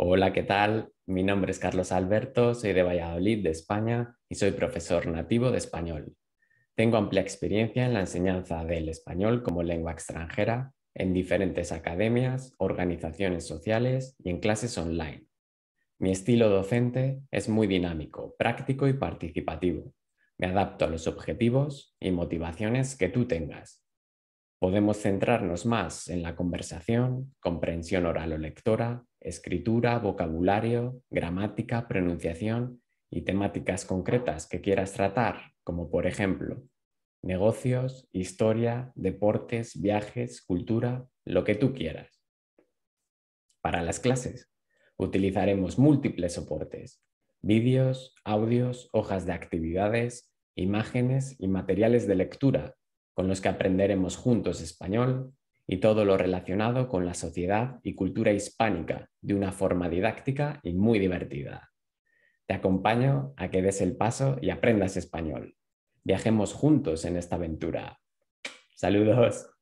Hola, ¿qué tal? Mi nombre es Carlos Alberto, soy de Valladolid, de España, y soy profesor nativo de español. Tengo amplia experiencia en la enseñanza del español como lengua extranjera en diferentes academias, organizaciones sociales y en clases online. Mi estilo docente es muy dinámico, práctico y participativo. Me adapto a los objetivos y motivaciones que tú tengas. Podemos centrarnos más en la conversación, comprensión oral o lectora, escritura, vocabulario, gramática, pronunciación y temáticas concretas que quieras tratar, como por ejemplo negocios, historia, deportes, viajes, cultura, lo que tú quieras. Para las clases, utilizaremos múltiples soportes, vídeos, audios, hojas de actividades, imágenes y materiales de lectura con los que aprenderemos juntos español, y todo lo relacionado con la sociedad y cultura hispánica de una forma didáctica y muy divertida. Te acompaño a que des el paso y aprendas español. Viajemos juntos en esta aventura. Saludos.